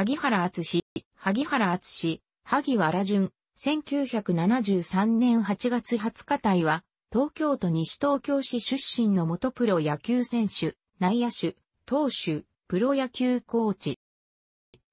萩原厚志、萩原厚志、萩原淳、1973年8月20日体は、東京都西東京市出身の元プロ野球選手、内野手、投手、プロ野球コーチ。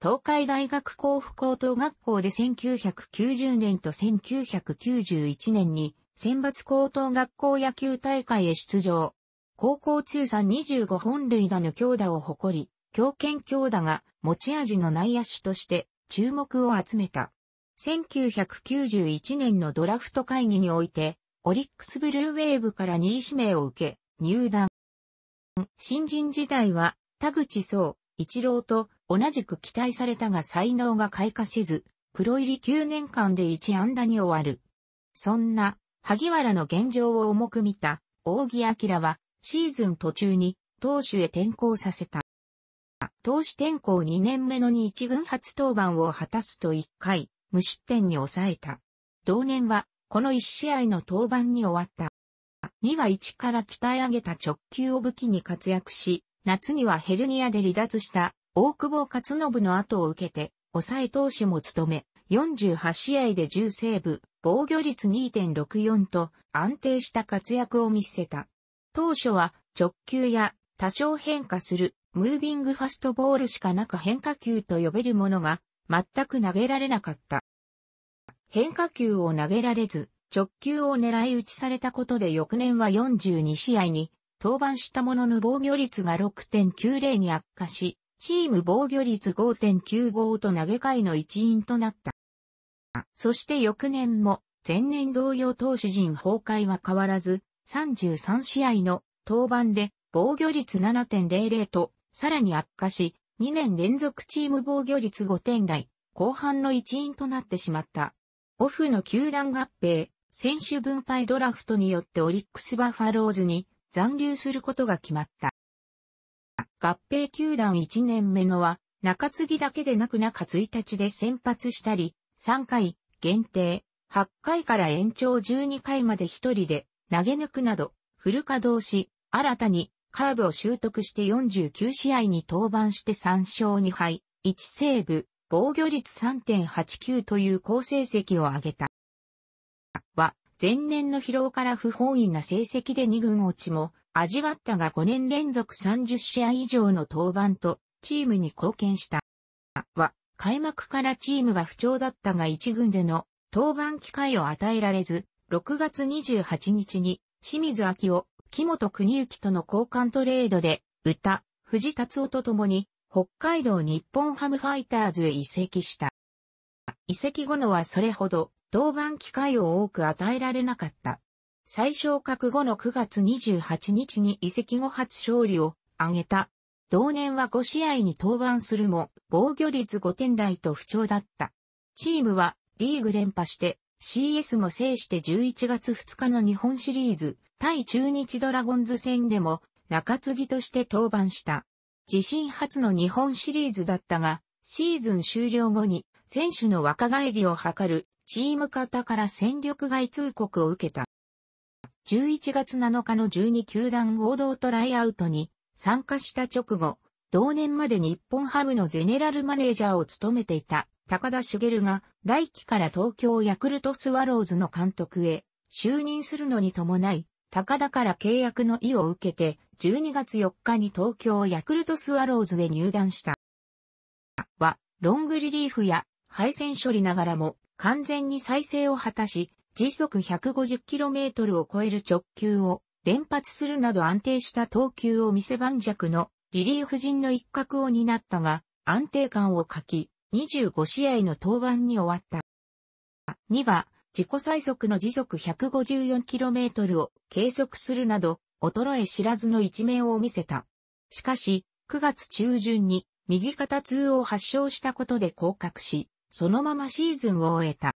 東海大学甲府高等学校で1990年と1991年に選抜高等学校野球大会へ出場。高校通算25本塁打の強打を誇り、強肩強打が持ち味の内野手として注目を集めた。1991年のドラフト会議において、オリックスブルーウェーブから2位指名を受け、入団。新人時代は、田口聡一郎と同じく期待されたが才能が開花せず、プロ入り9年間で1安打に終わる。そんな、萩原の現状を重く見た、大木明は、シーズン途中に、投手へ転向させた。投手転向2年目の2 1軍初登板を果たすと1回、無失点に抑えた。同年は、この1試合の登板に終わった。2は1から鍛え上げた直球を武器に活躍し、夏にはヘルニアで離脱した大久保勝信の後を受けて、抑え投手も務め、48試合で10セーブ、防御率2.64と安定した活躍を見せた。当初は直球や多少変化するムービングファストボールしかなく変化球と呼べるものが全く投げられなかった。変化球を投げられず、直球を狙い撃ちされたことで翌年は42試合に登板したものの防御率が6.90に悪化し、チーム防御率5.95と投げ替えの一員となった。そして翌年も前年同様投手陣崩壊は変わらず、33試合の登板で防御率7.00とさらに悪化し、2年連続チーム防御率5点台、後半の一員となってしまった。オフの球団合併、選手分配ドラフトによってオリックスバファローズに残留することが決まった。合併球団1年目のは、中継ぎだけでなく中1日で先発したり、3回、限定、8回から延長12回まで1人で投げ抜くなど、フル稼働し、新たにカーブを習得して49試合に登板して3勝2敗、1セーブ、防御率3.89という好成績を挙げた。は、前年の疲労から不本意な成績で2軍落ちも、味わったが5年連続30試合以上の登板と、チームに貢献した。は、開幕からチームが不調だったが1軍での登板機会を与えられず、6月28日に清水明を木本国幸との交換トレードで、歌、藤達夫と共に、北海道日本ハムファイターズへ移籍した。移籍後のはそれほど、同番機会を多く与えられなかった。最小格後の9月28日に移籍後初勝利を挙げた。同年は5試合に登板するも、防御率5点台と不調だった。チームはリーグ連覇して、CS も制して11月2日の日本シリーズ、対中日ドラゴンズ戦でも中継ぎとして登板した。自身初の日本シリーズだったが、シーズン終了後に選手の若返りを図るチーム方から戦力外通告を受けた。11月7日の12球団合同トライアウトに参加した直後、同年まで日本ハムのゼネラルマネージャーを務めていた高田茂が来季から東京ヤクルトスワローズの監督へ就任するのに伴い高田から契約の意を受けて、12月4日に東京ヤクルトスワローズへ入団した。は、ロングリリーフや配線処理ながらも完全に再生を果たし、時速 150km を超える直球を連発するなど安定した投球を見せ盤石のリリーフ陣の一角を担ったが、安定感を欠き、25試合の登板に終わった。2は、自己最速の時速 154km を計測するなど、衰え知らずの一面を見せた。しかし、9月中旬に右肩痛を発症したことで降格し、そのままシーズンを終えた。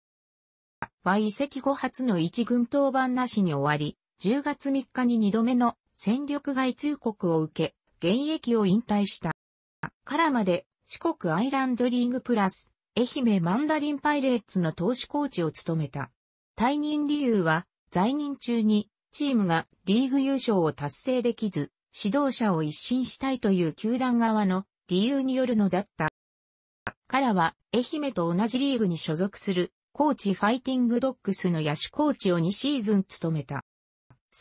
は移籍後初の一軍登板なしに終わり、10月3日に2度目の戦力外通告を受け、現役を引退した。からまで四国アイランドリーグプラス愛媛マンダリンパイレーツの投手コーチを務めた。退任理由は、在任中に、チームがリーグ優勝を達成できず、指導者を一新したいという球団側の理由によるのだった。からは、愛媛と同じリーグに所属する、コーチファイティングドッグスの野手コーチを2シーズン務めた。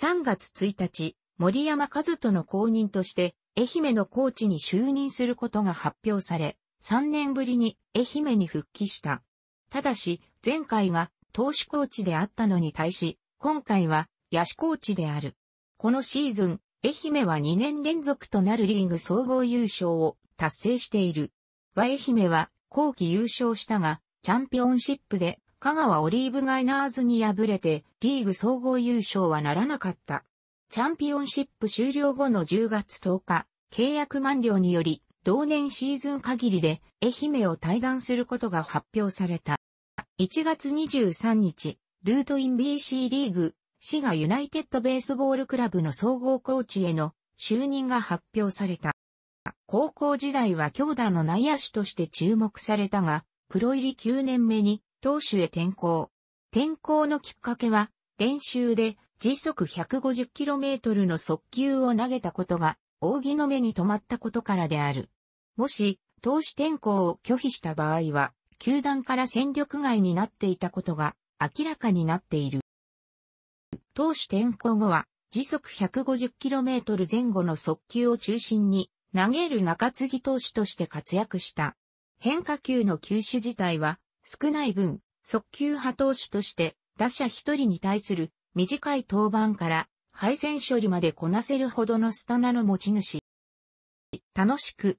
3月1日、森山和人の後任として、愛媛のコーチに就任することが発表され、3年ぶりに愛媛に復帰した。ただし、前回は投手コーチであったのに対し、今回は野手コーチである。このシーズン、愛媛は2年連続となるリーグ総合優勝を達成している。和愛媛は後期優勝したが、チャンピオンシップで香川オリーブガイナーズに敗れて、リーグ総合優勝はならなかった。チャンピオンシップ終了後の10月10日、契約満了により、同年シーズン限りで愛媛を退団することが発表された。1月23日、ルートイン BC リーグ、滋賀ユナイテッドベースボールクラブの総合コーチへの就任が発表された。高校時代は強打の内野手として注目されたが、プロ入り9年目に投手へ転向。転向のきっかけは、練習で時速 150km の速球を投げたことが、扇の目に止まったことからである。もし、投手転向を拒否した場合は、球団から戦力外になっていたことが明らかになっている。投手転向後は、時速 150km 前後の速球を中心に、投げる中継ぎ投手として活躍した。変化球の球種自体は、少ない分、速球派投手として、打者一人に対する短い登板から配線処理までこなせるほどのスタナの持ち主。楽しく